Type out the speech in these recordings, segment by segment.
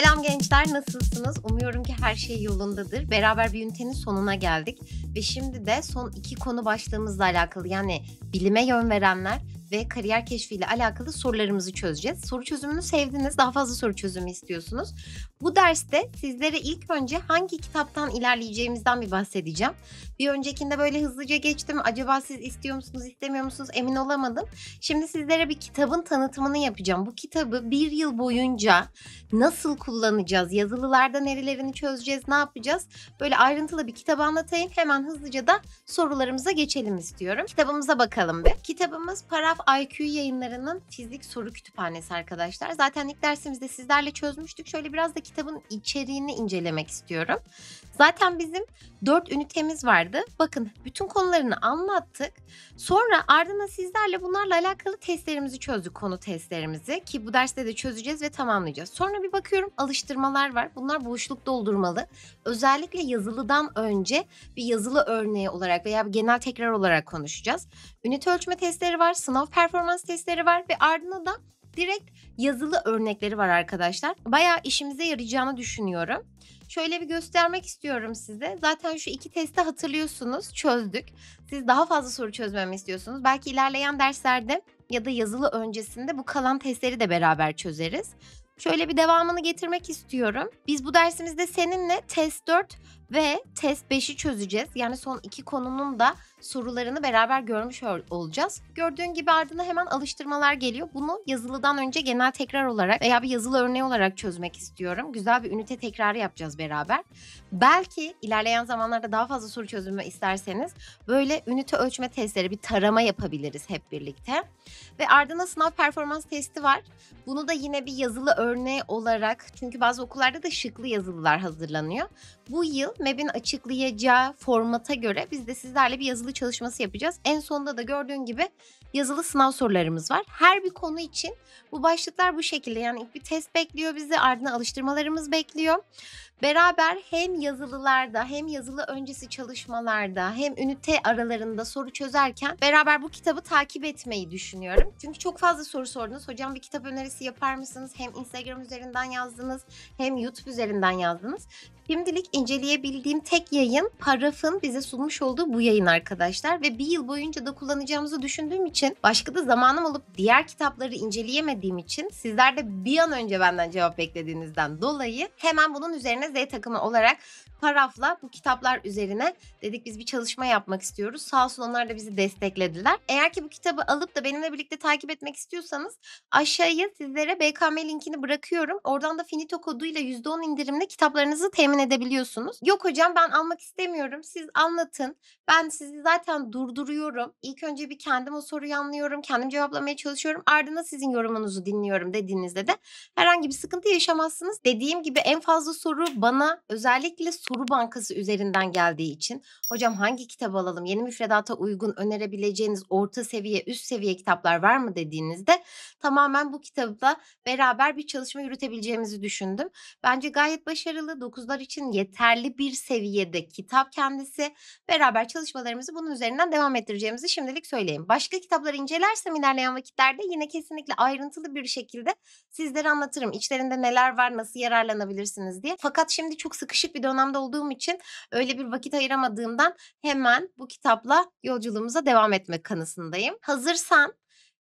Selam gençler, nasılsınız? Umuyorum ki her şey yolundadır. Beraber bir ünitenin sonuna geldik ve şimdi de son iki konu başlığımızla alakalı yani bilime yön verenler ve kariyer keşfi ile alakalı sorularımızı çözeceğiz. Soru çözümünü sevdiniz, daha fazla soru çözümü istiyorsunuz. Bu derste sizlere ilk önce hangi kitaptan ilerleyeceğimizden bir bahsedeceğim. Bir öncekinde böyle hızlıca geçtim. Acaba siz istiyor musunuz, istemiyor musunuz emin olamadım. Şimdi sizlere bir kitabın tanıtımını yapacağım. Bu kitabı bir yıl boyunca nasıl kullanacağız, yazılılarda nerelerini çözeceğiz, ne yapacağız? Böyle ayrıntılı bir kitabı anlatayım. Hemen hızlıca da sorularımıza geçelim istiyorum. Kitabımıza bakalım bir. Kitabımız Para taraf IQ yayınlarının fizik soru kütüphanesi arkadaşlar. Zaten ilk dersimizde sizlerle çözmüştük. Şöyle biraz da kitabın içeriğini incelemek istiyorum. Zaten bizim 4 ünitemiz vardı. Bakın bütün konularını anlattık. Sonra ardından sizlerle bunlarla alakalı testlerimizi çözdük. Konu testlerimizi ki bu derste de çözeceğiz ve tamamlayacağız. Sonra bir bakıyorum alıştırmalar var. Bunlar boşluk doldurmalı. Özellikle yazılıdan önce bir yazılı örneği olarak veya bir genel tekrar olarak konuşacağız ünite ölçme testleri var, sınav performans testleri var ve ardına da direkt yazılı örnekleri var arkadaşlar. Bayağı işimize yarayacağını düşünüyorum. Şöyle bir göstermek istiyorum size. Zaten şu iki testi hatırlıyorsunuz, çözdük. Siz daha fazla soru çözmemi istiyorsunuz. Belki ilerleyen derslerde ya da yazılı öncesinde bu kalan testleri de beraber çözeriz. Şöyle bir devamını getirmek istiyorum. Biz bu dersimizde seninle test 4 ve test 5'i çözeceğiz. Yani son iki konunun da sorularını beraber görmüş olacağız. Gördüğün gibi ardına hemen alıştırmalar geliyor. Bunu yazılıdan önce genel tekrar olarak veya bir yazılı örneği olarak çözmek istiyorum. Güzel bir ünite tekrarı yapacağız beraber. Belki ilerleyen zamanlarda daha fazla soru çözümü isterseniz böyle ünite ölçme testleri bir tarama yapabiliriz hep birlikte. Ve ardına sınav performans testi var. Bunu da yine bir yazılı örneği olarak çünkü bazı okullarda da şıklı yazılılar hazırlanıyor. Bu yıl MEB'in açıklayacağı formata göre biz de sizlerle bir yazılı çalışması yapacağız. En sonunda da gördüğün gibi yazılı sınav sorularımız var. Her bir konu için bu başlıklar bu şekilde. Yani ilk bir test bekliyor bizi, ardına alıştırmalarımız bekliyor. Beraber hem yazılılarda hem yazılı öncesi çalışmalarda hem ünite aralarında soru çözerken beraber bu kitabı takip etmeyi düşünüyorum. Çünkü çok fazla soru sordunuz. Hocam bir kitap önerisi yapar mısınız? Hem Instagram üzerinden yazdınız hem YouTube üzerinden yazdınız. Şimdilik inceleyebildiğim tek yayın Paraf'ın bize sunmuş olduğu bu yayın arkadaşlar ve bir yıl boyunca da kullanacağımızı düşündüğüm için başka da zamanım olup diğer kitapları inceleyemediğim için sizler de bir an önce benden cevap beklediğinizden dolayı hemen bunun üzerine Z takımı olarak Paraf'la bu kitaplar üzerine dedik biz bir çalışma yapmak istiyoruz. Sağ olsun onlar da bizi desteklediler. Eğer ki bu kitabı alıp da benimle birlikte takip etmek istiyorsanız aşağıya sizlere BKM linkini bırakıyorum. Oradan da Finito koduyla %10 indirimle kitaplarınızı temin edebiliyorsunuz. Yok hocam ben almak istemiyorum. Siz anlatın. Ben sizi zaten durduruyorum. İlk önce bir kendim o soruyu anlıyorum. Kendim cevaplamaya çalışıyorum. Ardından sizin yorumunuzu dinliyorum dediğinizde de herhangi bir sıkıntı yaşamazsınız. Dediğim gibi en fazla soru bana özellikle soru bankası üzerinden geldiği için hocam hangi kitap alalım yeni müfredata uygun önerebileceğiniz orta seviye üst seviye kitaplar var mı dediğinizde tamamen bu kitabı beraber bir çalışma yürütebileceğimizi düşündüm. Bence gayet başarılı. Dokuzlar için yeterli bir seviyede kitap kendisi. Beraber çalışmalarımızı bunun üzerinden devam ettireceğimizi şimdilik söyleyeyim. Başka kitapları incelersem ilerleyen vakitlerde yine kesinlikle ayrıntılı bir şekilde sizlere anlatırım. İçlerinde neler var, nasıl yararlanabilirsiniz diye. Fakat şimdi çok sıkışık bir dönemde olduğum için öyle bir vakit ayıramadığımdan hemen bu kitapla yolculuğumuza devam etmek kanısındayım. Hazırsan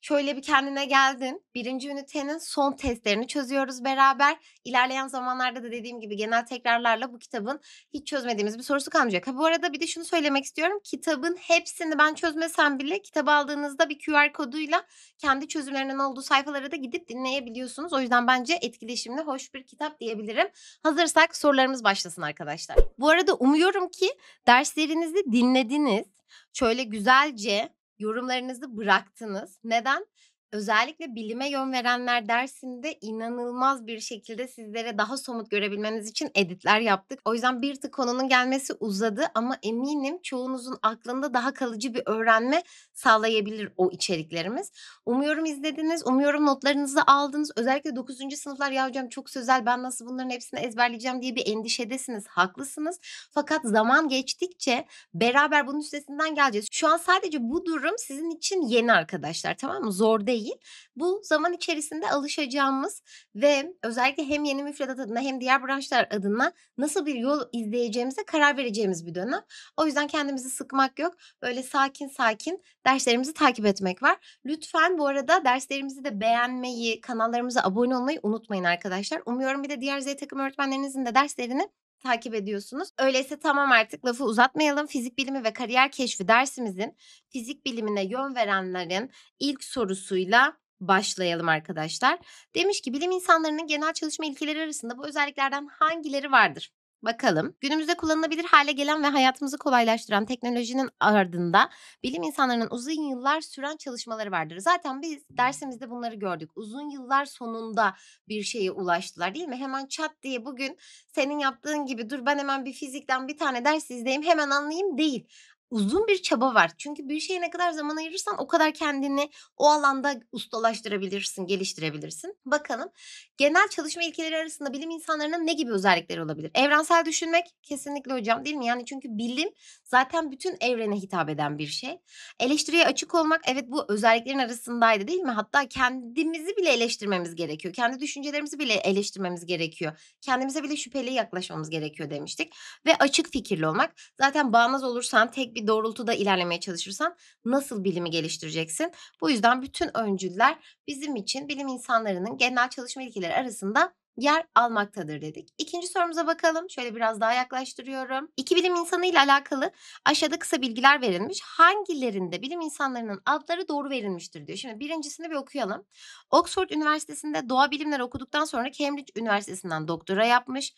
şöyle bir kendine geldin. Birinci ünitenin son testlerini çözüyoruz beraber. İlerleyen zamanlarda da dediğim gibi genel tekrarlarla bu kitabın hiç çözmediğimiz bir sorusu kalmayacak. Ha bu arada bir de şunu söylemek istiyorum. Kitabın hepsini ben çözmesem bile kitabı aldığınızda bir QR koduyla kendi çözümlerinin olduğu sayfalara da gidip dinleyebiliyorsunuz. O yüzden bence etkileşimli hoş bir kitap diyebilirim. Hazırsak sorularımız başlasın arkadaşlar. Bu arada umuyorum ki derslerinizi dinlediniz şöyle güzelce yorumlarınızı bıraktınız. Neden? Özellikle bilime yön verenler dersinde inanılmaz bir şekilde sizlere daha somut görebilmeniz için editler yaptık. O yüzden bir tık konunun gelmesi uzadı ama eminim çoğunuzun aklında daha kalıcı bir öğrenme sağlayabilir o içeriklerimiz. Umuyorum izlediniz, umuyorum notlarınızı aldınız. Özellikle 9. sınıflar ya hocam çok sözel ben nasıl bunların hepsini ezberleyeceğim diye bir endişedesiniz, haklısınız. Fakat zaman geçtikçe beraber bunun üstesinden geleceğiz. Şu an sadece bu durum sizin için yeni arkadaşlar tamam mı? Zor değil değil. Bu zaman içerisinde alışacağımız ve özellikle hem yeni müfredat adına hem diğer branşlar adına nasıl bir yol izleyeceğimize karar vereceğimiz bir dönem. O yüzden kendimizi sıkmak yok. Böyle sakin sakin derslerimizi takip etmek var. Lütfen bu arada derslerimizi de beğenmeyi, kanallarımıza abone olmayı unutmayın arkadaşlar. Umuyorum bir de diğer Z takım öğretmenlerinizin de derslerini takip ediyorsunuz. Öyleyse tamam artık lafı uzatmayalım. Fizik bilimi ve kariyer keşfi dersimizin fizik bilimine yön verenlerin ilk sorusuyla başlayalım arkadaşlar. Demiş ki bilim insanlarının genel çalışma ilkeleri arasında bu özelliklerden hangileri vardır? Bakalım. Günümüzde kullanılabilir hale gelen ve hayatımızı kolaylaştıran teknolojinin ardında bilim insanlarının uzun yıllar süren çalışmaları vardır. Zaten biz dersimizde bunları gördük. Uzun yıllar sonunda bir şeye ulaştılar değil mi? Hemen çat diye bugün senin yaptığın gibi dur ben hemen bir fizikten bir tane ders izleyeyim hemen anlayayım değil uzun bir çaba var. Çünkü bir şeye ne kadar zaman ayırırsan o kadar kendini o alanda ustalaştırabilirsin, geliştirebilirsin. Bakalım genel çalışma ilkeleri arasında bilim insanlarının ne gibi özellikleri olabilir? Evrensel düşünmek kesinlikle hocam değil mi? Yani çünkü bilim zaten bütün evrene hitap eden bir şey. Eleştiriye açık olmak evet bu özelliklerin arasındaydı değil mi? Hatta kendimizi bile eleştirmemiz gerekiyor. Kendi düşüncelerimizi bile eleştirmemiz gerekiyor. Kendimize bile şüpheli yaklaşmamız gerekiyor demiştik. Ve açık fikirli olmak. Zaten bağnaz olursan tek bir bir doğrultuda ilerlemeye çalışırsan nasıl bilimi geliştireceksin? Bu yüzden bütün öncüller bizim için bilim insanlarının genel çalışma ilkeleri arasında yer almaktadır dedik. İkinci sorumuza bakalım. Şöyle biraz daha yaklaştırıyorum. İki bilim insanı ile alakalı aşağıda kısa bilgiler verilmiş. Hangilerinde bilim insanlarının adları doğru verilmiştir diyor. Şimdi birincisini bir okuyalım. Oxford Üniversitesi'nde doğa bilimleri okuduktan sonra Cambridge Üniversitesi'nden doktora yapmış.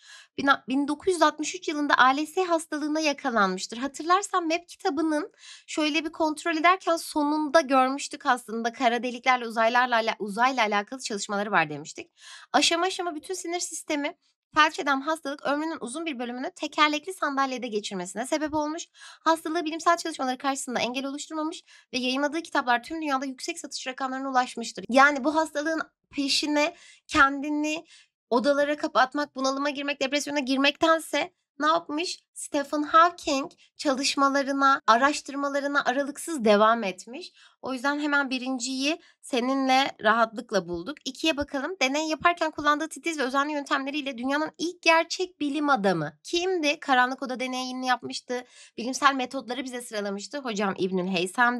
1963 yılında ALS hastalığına yakalanmıştır. Hatırlarsan MEP kitabının şöyle bir kontrol ederken sonunda görmüştük aslında kara deliklerle uzaylarla uzayla alakalı çalışmaları var demiştik. Aşama aşama bir bütün sinir sistemi felç eden hastalık ömrünün uzun bir bölümünü tekerlekli sandalyede geçirmesine sebep olmuş. Hastalığı bilimsel çalışmaları karşısında engel oluşturmamış ve yayınladığı kitaplar tüm dünyada yüksek satış rakamlarına ulaşmıştır. Yani bu hastalığın peşine kendini odalara kapatmak, bunalıma girmek, depresyona girmektense ne yapmış? Stephen Hawking çalışmalarına, araştırmalarına aralıksız devam etmiş. O yüzden hemen birinciyi seninle rahatlıkla bulduk. İkiye bakalım. Deney yaparken kullandığı titiz ve özenli yöntemleriyle dünyanın ilk gerçek bilim adamı kimdi? Karanlık Oda deneyini yapmıştı. Bilimsel metotları bize sıralamıştı. Hocam İbnül Heysem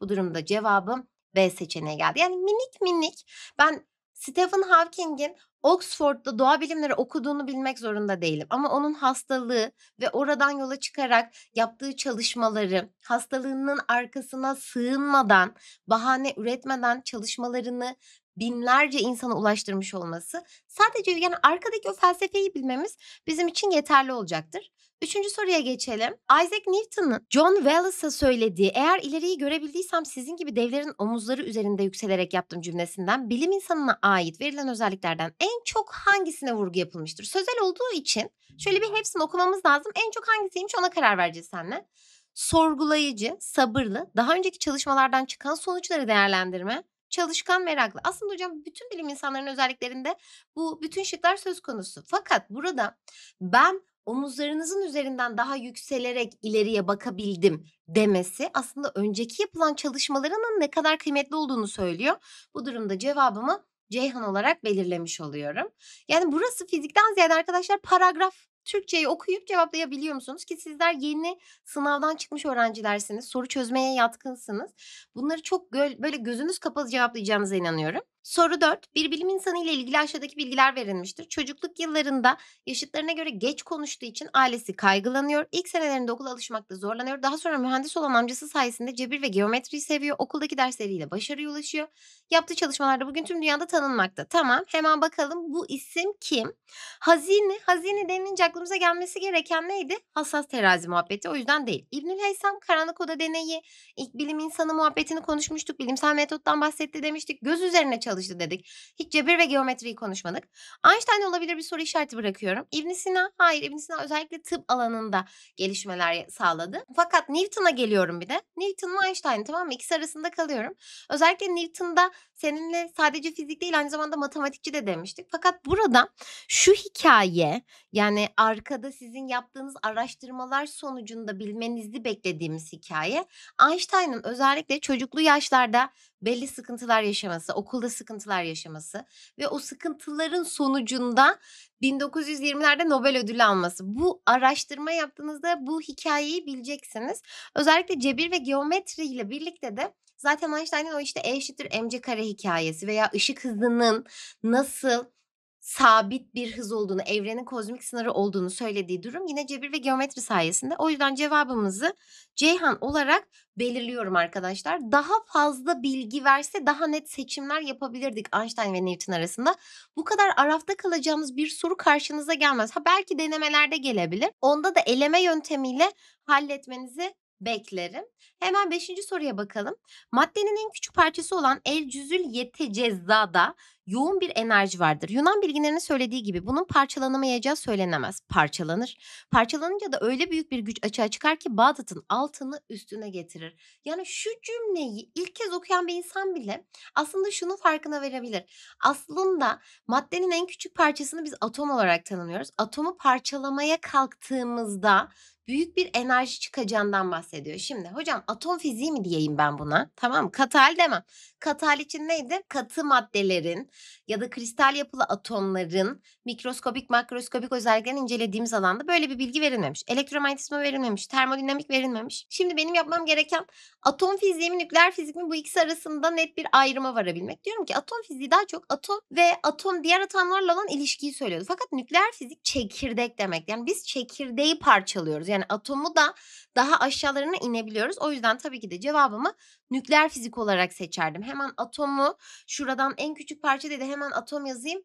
bu durumda cevabım B seçeneği geldi. Yani minik minik ben Stephen Hawking'in Oxford'da doğa bilimleri okuduğunu bilmek zorunda değilim. Ama onun hastalığı ve oradan yola çıkarak yaptığı çalışmaları, hastalığının arkasına sığınmadan, bahane üretmeden çalışmalarını binlerce insana ulaştırmış olması sadece yani arkadaki o felsefeyi bilmemiz bizim için yeterli olacaktır. Üçüncü soruya geçelim. Isaac Newton'ın John Wallace'a söylediği eğer ileriyi görebildiysem sizin gibi devlerin omuzları üzerinde yükselerek yaptım cümlesinden bilim insanına ait verilen özelliklerden en çok hangisine vurgu yapılmıştır? Sözel olduğu için şöyle bir hepsini okumamız lazım. En çok hangisiymiş ona karar vereceğiz seninle. Sorgulayıcı, sabırlı, daha önceki çalışmalardan çıkan sonuçları değerlendirme, çalışkan, meraklı. Aslında hocam bütün bilim insanlarının özelliklerinde bu bütün şıklar söz konusu. Fakat burada ben omuzlarınızın üzerinden daha yükselerek ileriye bakabildim demesi aslında önceki yapılan çalışmalarının ne kadar kıymetli olduğunu söylüyor. Bu durumda cevabımı Ceyhan olarak belirlemiş oluyorum. Yani burası fizikten ziyade arkadaşlar paragraf Türkçeyi okuyup cevaplayabiliyor musunuz? Ki sizler yeni sınavdan çıkmış öğrencilersiniz. Soru çözmeye yatkınsınız. Bunları çok böyle gözünüz kapalı cevaplayacağınıza inanıyorum. Soru 4. Bir bilim insanı ile ilgili aşağıdaki bilgiler verilmiştir. Çocukluk yıllarında yaşıtlarına göre geç konuştuğu için ailesi kaygılanıyor. İlk senelerinde okula alışmakta zorlanıyor. Daha sonra mühendis olan amcası sayesinde cebir ve geometriyi seviyor. Okuldaki dersleriyle başarıya ulaşıyor. Yaptığı çalışmalarda bugün tüm dünyada tanınmakta. Tamam hemen bakalım bu isim kim? Hazine. Hazine denilince aklımıza gelmesi gereken neydi? Hassas terazi muhabbeti. O yüzden değil. İbnül Heysam karanlık oda deneyi, ilk bilim insanı muhabbetini konuşmuştuk. Bilimsel metottan bahsetti demiştik. Göz üzerine çalıştık çalıştı dedik. Hiç cebir ve geometriyi konuşmadık. Einstein olabilir bir soru işareti bırakıyorum. İbn Sina hayır İbn Sina özellikle tıp alanında gelişmeler sağladı. Fakat Newton'a geliyorum bir de. Newton ve Einstein tamam mı? İkisi arasında kalıyorum. Özellikle Newton'da Seninle sadece fizik değil aynı zamanda matematikçi de demiştik. Fakat burada şu hikaye yani arkada sizin yaptığınız araştırmalar sonucunda bilmenizi beklediğimiz hikaye Einstein'ın özellikle çocuklu yaşlarda belli sıkıntılar yaşaması, okulda sıkıntılar yaşaması ve o sıkıntıların sonucunda 1920'lerde Nobel ödülü alması. Bu araştırma yaptığınızda bu hikayeyi bileceksiniz. Özellikle cebir ve geometri ile birlikte de Zaten Einstein'ın o işte E eşittir mc kare hikayesi veya ışık hızının nasıl sabit bir hız olduğunu, evrenin kozmik sınırı olduğunu söylediği durum yine cebir ve geometri sayesinde. O yüzden cevabımızı Ceyhan olarak belirliyorum arkadaşlar. Daha fazla bilgi verse daha net seçimler yapabilirdik Einstein ve Newton arasında. Bu kadar arafta kalacağımız bir soru karşınıza gelmez. Ha belki denemelerde gelebilir. Onda da eleme yöntemiyle halletmenizi beklerim. Hemen beşinci soruya bakalım. Maddenin en küçük parçası olan el cüzül yete cezada yoğun bir enerji vardır. Yunan bilginlerinin söylediği gibi bunun parçalanamayacağı söylenemez. Parçalanır. Parçalanınca da öyle büyük bir güç açığa çıkar ki Bağdat'ın altını üstüne getirir. Yani şu cümleyi ilk kez okuyan bir insan bile aslında şunu farkına verebilir. Aslında maddenin en küçük parçasını biz atom olarak tanımlıyoruz. Atomu parçalamaya kalktığımızda büyük bir enerji çıkacağından bahsediyor. Şimdi hocam atom fiziği mi diyeyim ben buna? Tamam katal demem katal için neydi? Katı maddelerin ya da kristal yapılı atomların mikroskobik makroskobik özelliklerini incelediğimiz alanda böyle bir bilgi verilmemiş. Elektromanyetizma verilmemiş, termodinamik verilmemiş. Şimdi benim yapmam gereken atom fiziği mi, nükleer fizik mi bu ikisi arasında net bir ayrıma varabilmek. Diyorum ki atom fiziği daha çok atom ve atom diğer atomlarla olan ilişkiyi söylüyordu. Fakat nükleer fizik çekirdek demek. Yani biz çekirdeği parçalıyoruz. Yani atomu da daha aşağılarına inebiliyoruz. O yüzden tabii ki de cevabımı nükleer fizik olarak seçerdim. Hemen atomu şuradan en küçük parça dedi hemen atom yazayım.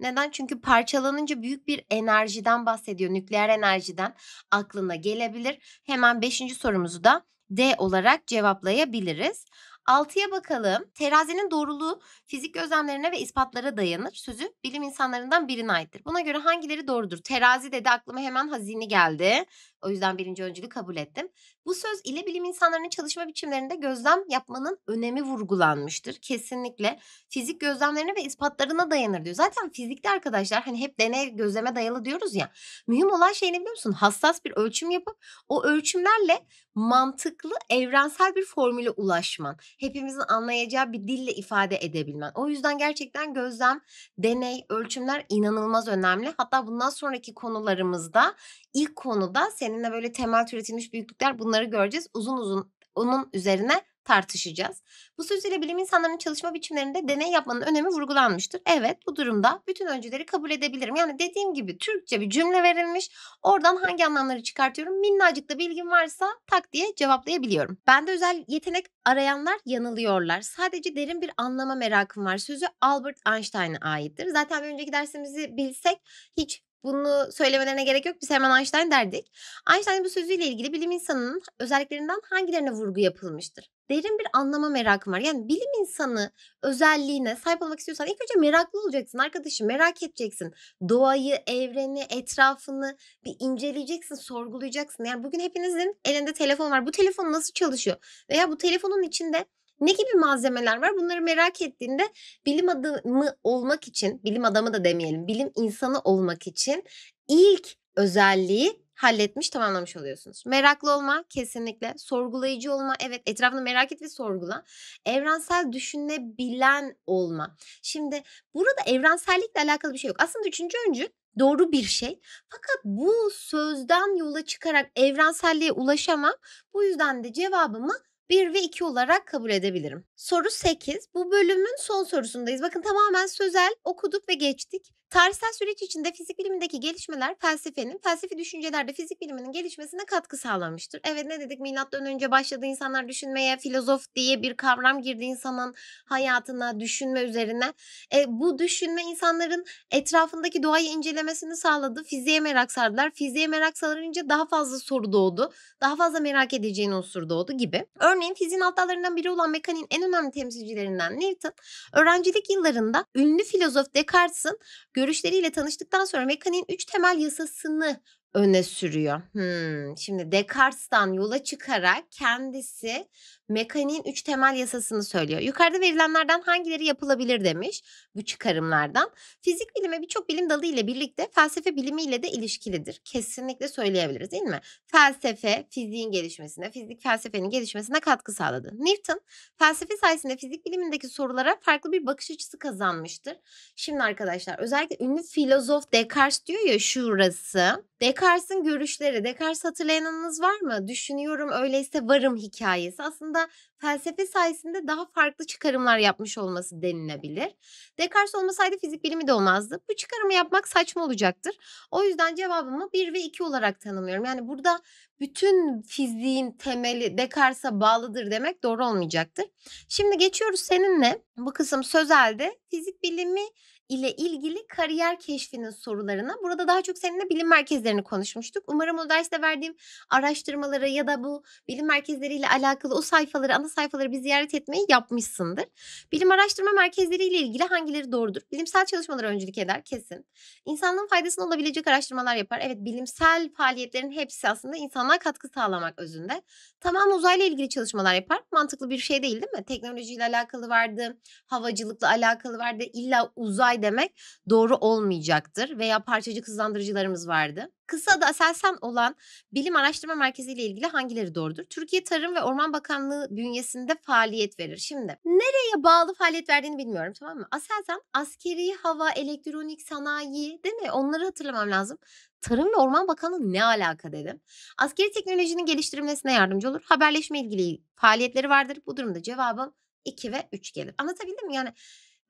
Neden? Çünkü parçalanınca büyük bir enerjiden bahsediyor. Nükleer enerjiden aklına gelebilir. Hemen 5. sorumuzu da D olarak cevaplayabiliriz. 6'ya bakalım. Terazinin doğruluğu fizik gözlemlerine ve ispatlara dayanır. Sözü bilim insanlarından birine aittir. Buna göre hangileri doğrudur? Terazi dedi aklıma hemen hazini geldi. O yüzden birinci öncülü kabul ettim. Bu söz ile bilim insanlarının çalışma biçimlerinde gözlem yapmanın önemi vurgulanmıştır. Kesinlikle fizik gözlemlerine ve ispatlarına dayanır diyor. Zaten fizikte arkadaşlar hani hep deney gözleme dayalı diyoruz ya. Mühim olan şey ne biliyor musun? Hassas bir ölçüm yapıp o ölçümlerle mantıklı evrensel bir formüle ulaşman. Hepimizin anlayacağı bir dille ifade edebilmen. O yüzden gerçekten gözlem, deney, ölçümler inanılmaz önemli. Hatta bundan sonraki konularımızda ilk konuda seninle böyle temel türetilmiş büyüklükler bunları göreceğiz. Uzun uzun onun üzerine tartışacağız. Bu sözüyle bilim insanlarının çalışma biçimlerinde deney yapmanın önemi vurgulanmıştır. Evet bu durumda bütün öncüleri kabul edebilirim. Yani dediğim gibi Türkçe bir cümle verilmiş. Oradan hangi anlamları çıkartıyorum? Minnacık da bilgim varsa tak diye cevaplayabiliyorum. Ben de özel yetenek arayanlar yanılıyorlar. Sadece derin bir anlama merakım var. Sözü Albert Einstein'a aittir. Zaten bir önceki dersimizi bilsek hiç bunu söylemelerine gerek yok. Biz hemen Einstein derdik. Einstein'ın bu sözüyle ilgili bilim insanının özelliklerinden hangilerine vurgu yapılmıştır? Derin bir anlama merakım var. Yani bilim insanı özelliğine sahip olmak istiyorsan ilk önce meraklı olacaksın arkadaşım. Merak edeceksin. Doğayı, evreni, etrafını bir inceleyeceksin, sorgulayacaksın. Yani bugün hepinizin elinde telefon var. Bu telefon nasıl çalışıyor? Veya bu telefonun içinde ne gibi malzemeler var? Bunları merak ettiğinde bilim adamı olmak için, bilim adamı da demeyelim, bilim insanı olmak için ilk özelliği halletmiş, tamamlamış oluyorsunuz. Meraklı olma kesinlikle, sorgulayıcı olma, evet etrafını merak et ve sorgula. Evrensel düşünebilen olma. Şimdi burada evrensellikle alakalı bir şey yok. Aslında üçüncü öncü doğru bir şey. Fakat bu sözden yola çıkarak evrenselliğe ulaşamam. Bu yüzden de cevabımı 1 ve 2 olarak kabul edebilirim. Soru 8. Bu bölümün son sorusundayız. Bakın tamamen sözel okuduk ve geçtik. Tarihsel süreç içinde fizik bilimindeki gelişmeler felsefenin, felsefi düşüncelerde fizik biliminin gelişmesine katkı sağlamıştır. Evet ne dedik milattan önce başladı insanlar düşünmeye, filozof diye bir kavram girdi insanın hayatına, düşünme üzerine. E, bu düşünme insanların etrafındaki doğayı incelemesini sağladı. Fiziğe merak sardılar. Fiziğe merak sarınca daha fazla soru doğdu. Daha fazla merak edeceğin unsur doğdu gibi. Örneğin fiziğin alt dallarından biri olan mekaniğin en önemli temsilcilerinden Newton, öğrencilik yıllarında ünlü filozof Descartes'in görüşleriyle tanıştıktan sonra mekaniğin üç temel yasasını öne sürüyor. Hmm, şimdi Descartes'tan yola çıkarak kendisi mekaniğin üç temel yasasını söylüyor. Yukarıda verilenlerden hangileri yapılabilir demiş bu çıkarımlardan. Fizik bilimi birçok bilim dalı ile birlikte felsefe bilimiyle de ilişkilidir. Kesinlikle söyleyebiliriz değil mi? Felsefe fiziğin gelişmesine, fizik felsefenin gelişmesine katkı sağladı. Newton felsefe sayesinde fizik bilimindeki sorulara farklı bir bakış açısı kazanmıştır. Şimdi arkadaşlar özellikle ünlü filozof Descartes diyor ya şurası. Descartes'in görüşleri, Descartes hatırlayanınız var mı? Düşünüyorum öyleyse varım hikayesi aslında aslında felsefe sayesinde daha farklı çıkarımlar yapmış olması denilebilir. Descartes olmasaydı fizik bilimi de olmazdı. Bu çıkarımı yapmak saçma olacaktır. O yüzden cevabımı 1 ve 2 olarak tanımlıyorum. Yani burada bütün fiziğin temeli Descartes'a bağlıdır demek doğru olmayacaktır. Şimdi geçiyoruz seninle bu kısım sözelde fizik bilimi ile ilgili kariyer keşfinin sorularına. Burada daha çok seninle bilim merkezlerini konuşmuştuk. Umarım o derste verdiğim araştırmaları ya da bu bilim merkezleriyle alakalı o sayfaları, ana sayfaları bir ziyaret etmeyi yapmışsındır. Bilim araştırma merkezleriyle ilgili hangileri doğrudur? Bilimsel çalışmalar öncelik eder kesin. İnsanlığın faydasına olabilecek araştırmalar yapar. Evet bilimsel faaliyetlerin hepsi aslında insanlığa katkı sağlamak özünde. Tamam uzayla ilgili çalışmalar yapar. Mantıklı bir şey değil değil mi? Teknolojiyle alakalı vardı, havacılıkla alakalı vardı. İlla uzay demek doğru olmayacaktır veya parçacık hızlandırıcılarımız vardı. Kısa da Aselsan olan Bilim Araştırma Merkezi ile ilgili hangileri doğrudur? Türkiye Tarım ve Orman Bakanlığı bünyesinde faaliyet verir. Şimdi nereye bağlı faaliyet verdiğini bilmiyorum tamam mı? Aselsan askeri, hava, elektronik, sanayi değil mi? Onları hatırlamam lazım. Tarım ve Orman Bakanlığı ne alaka dedim. Askeri teknolojinin geliştirilmesine yardımcı olur. Haberleşme ilgili faaliyetleri vardır. Bu durumda cevabım 2 ve 3 gelir. Anlatabildim mi? Yani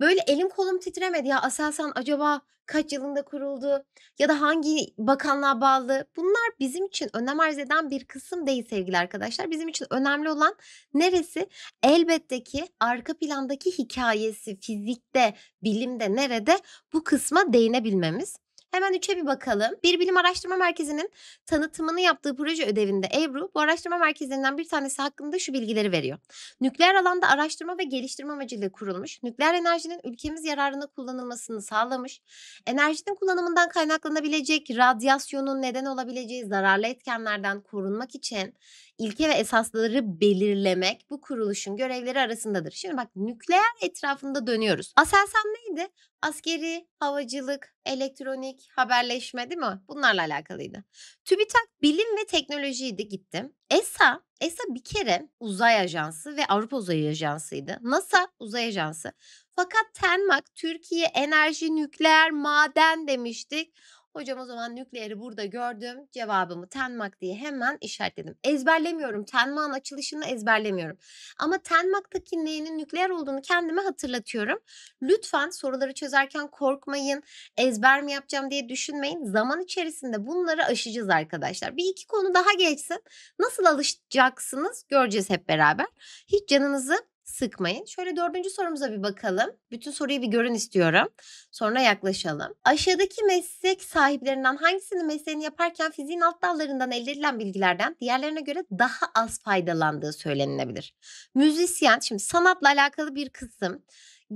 Böyle elim kolum titremedi ya Aselsan acaba kaç yılında kuruldu ya da hangi bakanlığa bağlı? Bunlar bizim için önem arz eden bir kısım değil sevgili arkadaşlar. Bizim için önemli olan neresi? Elbette ki arka plandaki hikayesi fizikte, bilimde, nerede bu kısma değinebilmemiz. Hemen 3'e bir bakalım. Bir bilim araştırma merkezinin tanıtımını yaptığı proje ödevinde Ebru bu araştırma merkezlerinden bir tanesi hakkında şu bilgileri veriyor. Nükleer alanda araştırma ve geliştirme amacıyla kurulmuş. Nükleer enerjinin ülkemiz yararına kullanılmasını sağlamış. Enerjinin kullanımından kaynaklanabilecek radyasyonun neden olabileceği zararlı etkenlerden korunmak için ilke ve esasları belirlemek bu kuruluşun görevleri arasındadır. Şimdi bak nükleer etrafında dönüyoruz. Aselsan neydi? Askeri, havacılık, elektronik, haberleşme değil mi? Bunlarla alakalıydı. TÜBİTAK bilim ve teknolojiydi gittim. ESA, ESA bir kere uzay ajansı ve Avrupa Uzay Ajansı'ydı. NASA uzay ajansı. Fakat Tenmak Türkiye enerji, nükleer, maden demiştik. Hocam o zaman nükleeri burada gördüm. Cevabımı tenmak diye hemen işaretledim. Ezberlemiyorum. Tenmağın açılışını ezberlemiyorum. Ama tenmaktaki neyinin nükleer olduğunu kendime hatırlatıyorum. Lütfen soruları çözerken korkmayın. Ezber mi yapacağım diye düşünmeyin. Zaman içerisinde bunları aşacağız arkadaşlar. Bir iki konu daha geçsin. Nasıl alışacaksınız göreceğiz hep beraber. Hiç canınızı sıkmayın. Şöyle dördüncü sorumuza bir bakalım. Bütün soruyu bir görün istiyorum. Sonra yaklaşalım. Aşağıdaki meslek sahiplerinden hangisinin mesleğini yaparken fiziğin alt dallarından elde edilen bilgilerden diğerlerine göre daha az faydalandığı söylenilebilir? Müzisyen, şimdi sanatla alakalı bir kısım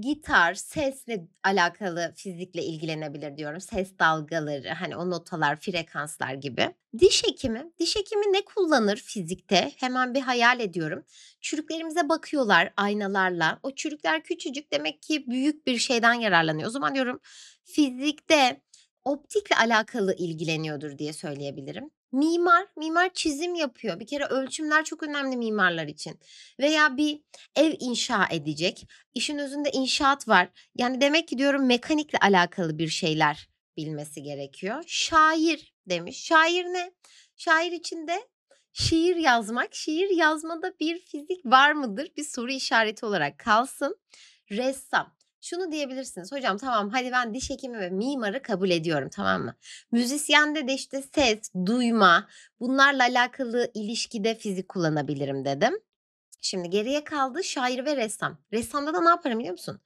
gitar, sesle alakalı fizikle ilgilenebilir diyorum. Ses dalgaları, hani o notalar, frekanslar gibi. Diş hekimi, diş hekimi ne kullanır fizikte? Hemen bir hayal ediyorum. Çürüklerimize bakıyorlar aynalarla. O çürükler küçücük demek ki büyük bir şeyden yararlanıyor. O zaman diyorum fizikte optikle alakalı ilgileniyordur diye söyleyebilirim. Mimar, mimar çizim yapıyor. Bir kere ölçümler çok önemli mimarlar için. Veya bir ev inşa edecek. İşin özünde inşaat var. Yani demek ki diyorum mekanikle alakalı bir şeyler bilmesi gerekiyor. Şair demiş. Şair ne? Şair içinde şiir yazmak. Şiir yazmada bir fizik var mıdır? Bir soru işareti olarak kalsın. Ressam şunu diyebilirsiniz. Hocam tamam hadi ben diş hekimi ve mimarı kabul ediyorum tamam mı? Müzisyende de işte ses, duyma bunlarla alakalı ilişkide fizik kullanabilirim dedim. Şimdi geriye kaldı şair ve ressam. Ressamda da ne yaparım biliyor musun?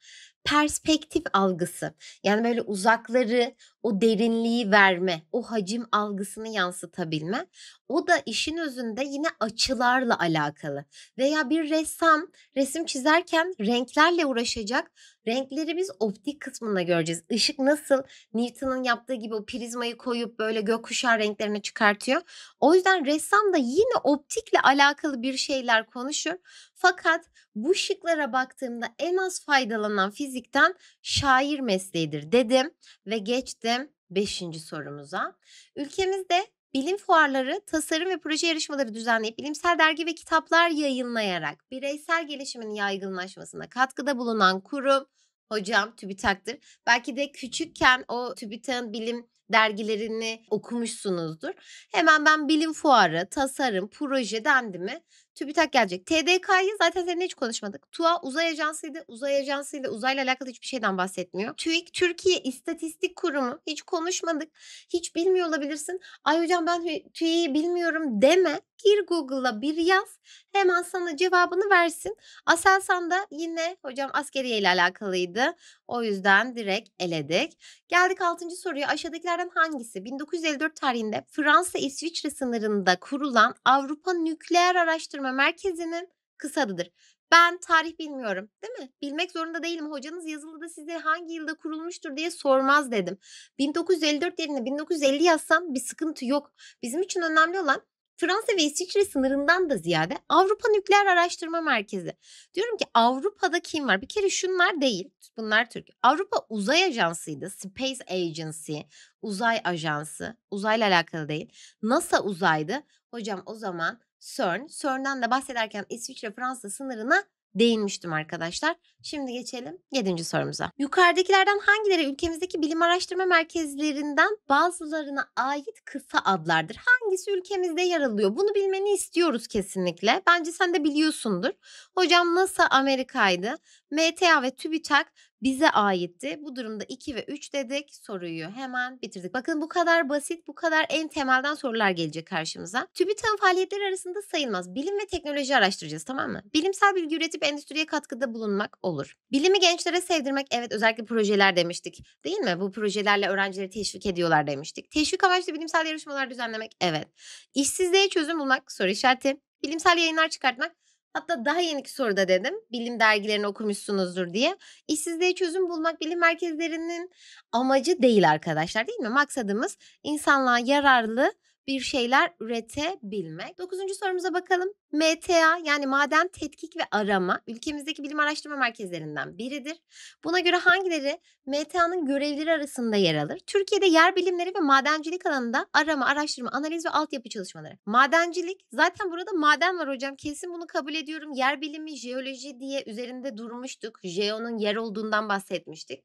Perspektif algısı. Yani böyle uzakları, o derinliği verme, o hacim algısını yansıtabilme. O da işin özünde yine açılarla alakalı. Veya bir ressam resim çizerken renklerle uğraşacak. Renkleri biz optik kısmında göreceğiz. Işık nasıl Newton'un yaptığı gibi o prizmayı koyup böyle gökkuşağı renklerini çıkartıyor. O yüzden ressam da yine optikle alakalı bir şeyler konuşur. Fakat bu şıklara baktığımda en az faydalanan fizikten şair mesleğidir dedim ve geçtim Beşinci sorumuza. Ülkemizde bilim fuarları, tasarım ve proje yarışmaları düzenleyip bilimsel dergi ve kitaplar yayınlayarak bireysel gelişimin yaygınlaşmasına katkıda bulunan kurum hocam TÜBİTAK'tır. Belki de küçükken o TÜBİTAK'ın bilim dergilerini okumuşsunuzdur. Hemen ben bilim fuarı, tasarım, proje dendi mi TÜBİTAK gelecek. TDK'yı zaten seninle hiç konuşmadık. TUA uzay ajansıydı. Uzay ajansıyla uzayla alakalı hiçbir şeyden bahsetmiyor. TÜİK Türkiye İstatistik Kurumu hiç konuşmadık. Hiç bilmiyor olabilirsin. Ay hocam ben TÜİK'i bilmiyorum deme. Gir Google'a bir yaz. Hemen sana cevabını versin. Aselsan'da yine hocam askeriye ile alakalıydı. O yüzden direkt eledik. Geldik 6. soruya. Aşağıdakilerden hangisi 1954 tarihinde Fransa İsviçre sınırında kurulan Avrupa Nükleer Araştırma araştırma merkezinin kısa adıdır. Ben tarih bilmiyorum değil mi? Bilmek zorunda değilim. Hocanız yazılıda size hangi yılda kurulmuştur diye sormaz dedim. 1954 yerine 1950 yazsam bir sıkıntı yok. Bizim için önemli olan Fransa ve İsviçre sınırından da ziyade Avrupa Nükleer Araştırma Merkezi. Diyorum ki Avrupa'da kim var? Bir kere şunlar değil. Bunlar Türk. Avrupa Uzay Ajansı'ydı. Space Agency, Uzay Ajansı. Uzayla alakalı değil. NASA uzaydı. Hocam o zaman CERN. CERN'den de bahsederken İsviçre-Fransa sınırına değinmiştim arkadaşlar. Şimdi geçelim 7. sorumuza. Yukarıdakilerden hangileri ülkemizdeki bilim araştırma merkezlerinden bazılarına ait kısa adlardır? Hangisi ülkemizde yer alıyor? Bunu bilmeni istiyoruz kesinlikle. Bence sen de biliyorsundur. Hocam NASA Amerika'ydı. MTA ve TÜBİTAK bize aitti. Bu durumda 2 ve 3 dedik. Soruyu hemen bitirdik. Bakın bu kadar basit, bu kadar en temelden sorular gelecek karşımıza. TÜBİTAK'ın faaliyetleri arasında sayılmaz. Bilim ve teknoloji araştıracağız tamam mı? Bilimsel bilgi üretip endüstriye katkıda bulunmak olur. Bilimi gençlere sevdirmek evet özellikle projeler demiştik. Değil mi? Bu projelerle öğrencileri teşvik ediyorlar demiştik. Teşvik amaçlı bilimsel yarışmalar düzenlemek evet. İşsizliğe çözüm bulmak soru işareti. Bilimsel yayınlar çıkartmak Hatta daha yeniki soruda dedim. Bilim dergilerini okumuşsunuzdur diye. İşsizliğe çözüm bulmak bilim merkezlerinin amacı değil arkadaşlar değil mi? Maksadımız insanlığa yararlı bir şeyler üretebilmek. Dokuzuncu sorumuza bakalım. MTA yani maden tetkik ve arama ülkemizdeki bilim araştırma merkezlerinden biridir. Buna göre hangileri MTA'nın görevleri arasında yer alır? Türkiye'de yer bilimleri ve madencilik alanında arama, araştırma, analiz ve altyapı çalışmaları. Madencilik zaten burada maden var hocam kesin bunu kabul ediyorum. Yer bilimi, jeoloji diye üzerinde durmuştuk. Jeonun yer olduğundan bahsetmiştik.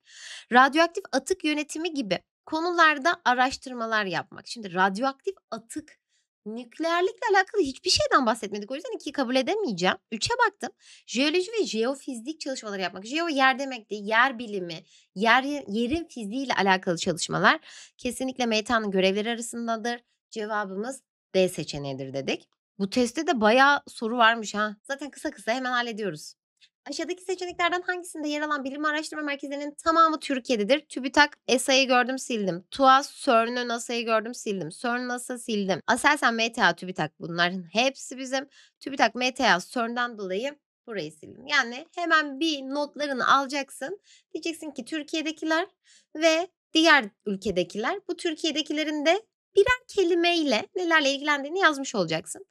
Radyoaktif atık yönetimi gibi konularda araştırmalar yapmak. Şimdi radyoaktif atık nükleerlikle alakalı hiçbir şeyden bahsetmedik. O yüzden ikiyi kabul edemeyeceğim. Üçe baktım. Jeoloji ve jeofizik çalışmaları yapmak. Jeo yer demekti. Yer bilimi, yer, yerin fiziğiyle alakalı çalışmalar kesinlikle Meytan'ın görevleri arasındadır. Cevabımız D seçeneğidir dedik. Bu testte de bayağı soru varmış ha. Zaten kısa kısa hemen hallediyoruz. Aşağıdaki seçeneklerden hangisinde yer alan bilim araştırma merkezlerinin tamamı Türkiye'dedir? TÜBİTAK, ESA'yı gördüm sildim. TUAS, CERN'ün ASA'yı gördüm sildim. CERN, NASA sildim. Aselsan, MTA, TÜBİTAK bunların hepsi bizim. TÜBİTAK, MTA, CERN'den dolayı burayı sildim. Yani hemen bir notlarını alacaksın. Diyeceksin ki Türkiye'dekiler ve diğer ülkedekiler. Bu Türkiye'dekilerin de birer kelimeyle nelerle ilgilendiğini yazmış olacaksın.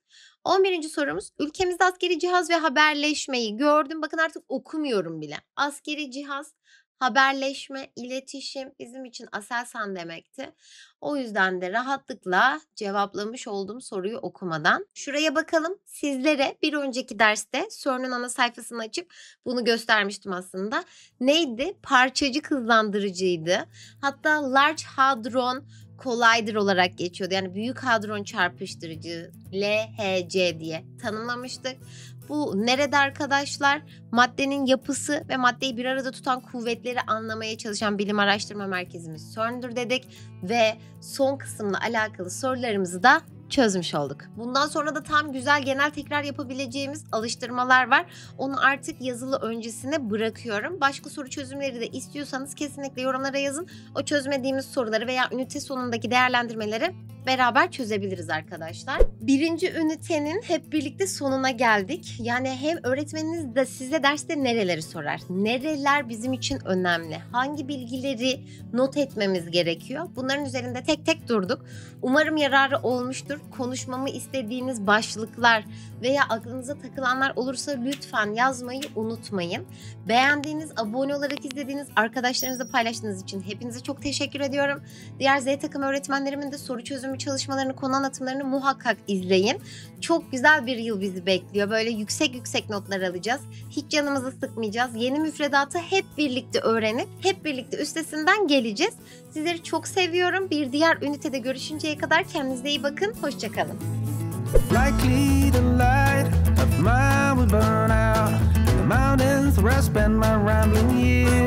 11. sorumuz ülkemizde askeri cihaz ve haberleşmeyi gördüm. Bakın artık okumuyorum bile. Askeri cihaz, haberleşme, iletişim bizim için Aselsan demekti. O yüzden de rahatlıkla cevaplamış olduğum soruyu okumadan. Şuraya bakalım. Sizlere bir önceki derste sorunun ana sayfasını açıp bunu göstermiştim aslında. Neydi? Parçacık hızlandırıcıydı. Hatta Large Hadron kolaydır olarak geçiyordu. Yani büyük hadron çarpıştırıcı LHC diye tanımlamıştık. Bu nerede arkadaşlar? Maddenin yapısı ve maddeyi bir arada tutan kuvvetleri anlamaya çalışan bilim araştırma merkezimiz CERN'dür dedik ve son kısımla alakalı sorularımızı da çözmüş olduk. Bundan sonra da tam güzel genel tekrar yapabileceğimiz alıştırmalar var. Onu artık yazılı öncesine bırakıyorum. Başka soru çözümleri de istiyorsanız kesinlikle yorumlara yazın. O çözmediğimiz soruları veya ünite sonundaki değerlendirmeleri beraber çözebiliriz arkadaşlar. Birinci ünitenin hep birlikte sonuna geldik. Yani hem öğretmeniniz de size derste nereleri sorar? Nereler bizim için önemli? Hangi bilgileri not etmemiz gerekiyor? Bunların üzerinde tek tek durduk. Umarım yararı olmuştur konuşmamı istediğiniz başlıklar veya aklınıza takılanlar olursa lütfen yazmayı unutmayın. Beğendiğiniz, abone olarak izlediğiniz, arkadaşlarınızla paylaştığınız için hepinize çok teşekkür ediyorum. Diğer Z takım öğretmenlerimin de soru çözümü çalışmalarını, konu anlatımlarını muhakkak izleyin. Çok güzel bir yıl bizi bekliyor. Böyle yüksek yüksek notlar alacağız. Hiç canımızı sıkmayacağız. Yeni müfredatı hep birlikte öğrenip hep birlikte üstesinden geleceğiz. Sizleri çok seviyorum. Bir diğer ünitede görüşünceye kadar kendinize iyi bakın. Hoşçakalın.